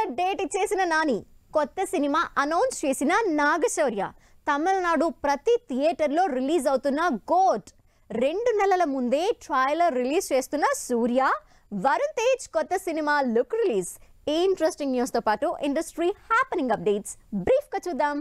trailer date ఇచ్చేసిన నాని కొత్త cinema announce చేసిన నాగశౌర్య తమిళనాడు ప్రతి థియేటర్లో రిలీజ్ అవుతున్న గోట్ రెండు నెలల ముందే ట్రైలర్ రిలీజ్ చేస్తున్న సూర్య వరుణ్ తేజ్ కొత్త cinema look release interesting interesting న్యూస్తో పాటు ఇండస్ట్రీ హ్యాపెనింగ్ అప్డేట్స్ బ్రీఫ్గా చూద్దాం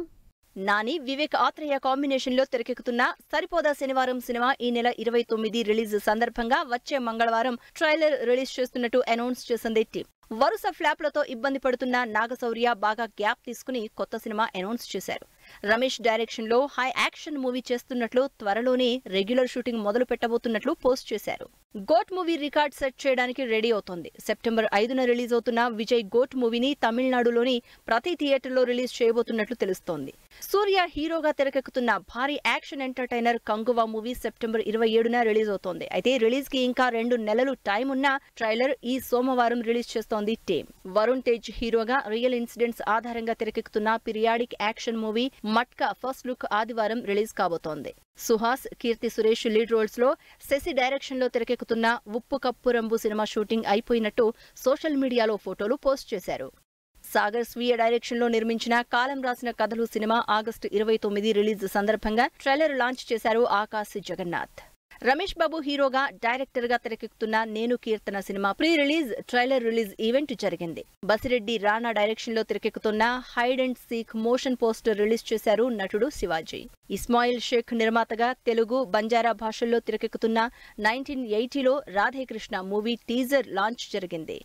నాని వివేక్ ఆత్రేయ కాంబినేషన్లో తెరకెక్కుతున్న సరిపోదా శనివారం సినిమా ఈ నెల ఇరవై తొమ్మిది రిలీజ్ సందర్భంగా వచ్చే మంగళవారం ట్రైలర్ రిలీజ్ చేస్తున్నట్టు అనౌన్స్ చేసింది టీం వరుస ఫ్లాప్లతో ఇబ్బంది పడుతున్న నాగశౌర్య బాగా గ్యాప్ తీసుకుని కొత్త సినిమా అనౌన్స్ చేశారు రమేష్ డైరెక్షన్ లో హై యాక్షన్ మూవీ చేస్తున్నట్లు త్వరలోనే రెగ్యులర్ షూటింగ్ మొదలు పెట్టబోతున్నట్లు పోస్ట్ చేశారు గోట్ మూవీ రికార్డ్ సెట్ చేయడానికి రెడీ అవుతోంది సెప్టెంబర్ ఐదున రిలీజ్ అవుతున్న విజయ్ గోట్ మూవీని తమిళనాడులోని ప్రతి థియేటర్లో రిలీజ్ చేయబోతున్నట్లు తెలుస్తోంది సూర్య హీరోగా తెరకెక్కుతున్న భారీ action entertainer Kanguva movie September ఇరవై ఏడున రిలీజ్ అవుతోంది అయితే రిలీజ్ కి ఇంకా రెండు నెలలు టైం ఉన్న ట్రైలర్ ఈ సోమవారం రిలీజ్ చేస్తోంది టీమ్ వరుణ్ తేజ్ హీరోగా రియల్ ఇన్సిడెంట్స్ ఆధారంగా తెరకెక్కుతున్న periodic action movie Matka first look ఆదివారం రిలీజ్ కాబోతోంది సుహాస్ కీర్తి సురేష్ లీడ్ రోల్స్ లో శశి డైరెక్షన్ లో తెరకెక్కుతున్న Uppu Kappurambu cinema shooting అయిపోయినట్టు సోషల్ మీడియాలో ఫోటోలు పోస్ట్ చేశారు సాగర్ స్వీయ డైరెక్షన్ లో నిర్మించిన కాలం రాసిన కథలు సినిమా ఆగస్టు ఇరవై తొమ్మిది రిలీజ్ సందర్భంగా ట్రైలర్ లాంచ్ చేశారు ఆకాశ్ జగన్నాథ్ రమేష్ బాబు హీరోగా డైరెక్టర్ గా తెరకెక్కుతున్న Nenu Keerthana cinema pre release trailer release event జరిగింది బసిరెడ్డి రాణా డైరెక్షన్ లో తెరకెక్కుతున్న hide and seek motion poster release చేశారు నటుడు శివాజీ ఇస్మాయిల్ షేక్ నిర్మాతగా తెలుగు బంజారా భాషల్లో తెరకెక్కుతున్న నైన్టీన్ ఎయిటీలో రాధేకృష్ణ మూవీ టీజర్ లాంచ్ జరిగింది